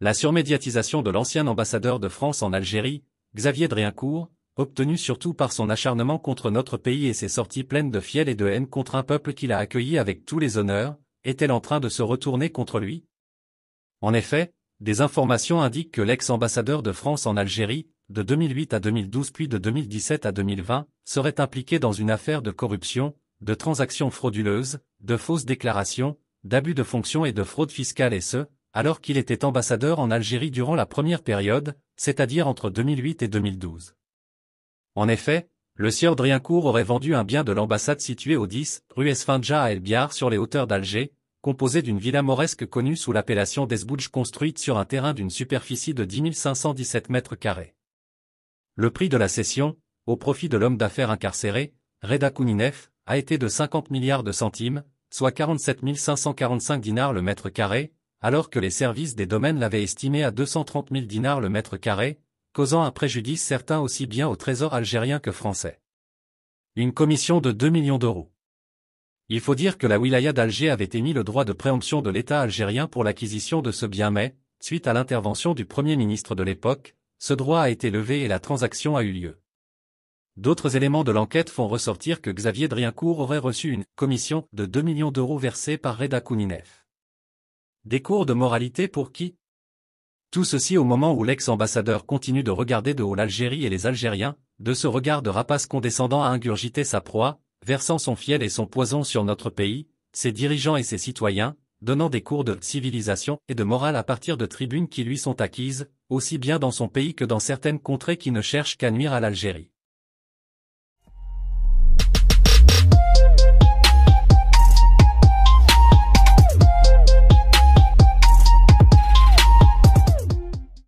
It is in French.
La surmédiatisation de l'ancien ambassadeur de France en Algérie, Xavier Driancourt, obtenu surtout par son acharnement contre notre pays et ses sorties pleines de fiel et de haine contre un peuple qu'il a accueilli avec tous les honneurs, est-elle en train de se retourner contre lui En effet, des informations indiquent que l'ex-ambassadeur de France en Algérie, de 2008 à 2012 puis de 2017 à 2020, serait impliqué dans une affaire de corruption, de transactions frauduleuses, de fausses déclarations, d'abus de fonction et de fraude fiscale et ce, alors qu'il était ambassadeur en Algérie durant la première période, c'est-à-dire entre 2008 et 2012. En effet, le sieur Driancourt aurait vendu un bien de l'ambassade situé au 10 rue Esfinja à El Biar sur les hauteurs d'Alger, composé d'une villa mauresque connue sous l'appellation d'Esbouj construite sur un terrain d'une superficie de 10 517 mètres carrés. Le prix de la cession, au profit de l'homme d'affaires incarcéré, Reda Kouninef, a été de 50 milliards de centimes, soit 47 545 dinars le mètre carré, alors que les services des domaines l'avaient estimé à 230 000 dinars le mètre carré, causant un préjudice certain aussi bien au trésor algérien que français. Une commission de 2 millions d'euros. Il faut dire que la wilaya d'Alger avait émis le droit de préemption de l'État algérien pour l'acquisition de ce bien mais, suite à l'intervention du Premier ministre de l'époque, ce droit a été levé et la transaction a eu lieu. D'autres éléments de l'enquête font ressortir que Xavier Driancourt aurait reçu une commission de 2 millions d'euros versée par Reda Kouninef. Des cours de moralité pour qui Tout ceci au moment où l'ex-ambassadeur continue de regarder de haut l'Algérie et les Algériens, de ce regard de rapace condescendant à ingurgiter sa proie, versant son fiel et son poison sur notre pays, ses dirigeants et ses citoyens, donnant des cours de civilisation et de morale à partir de tribunes qui lui sont acquises, aussi bien dans son pays que dans certaines contrées qui ne cherchent qu'à nuire à l'Algérie.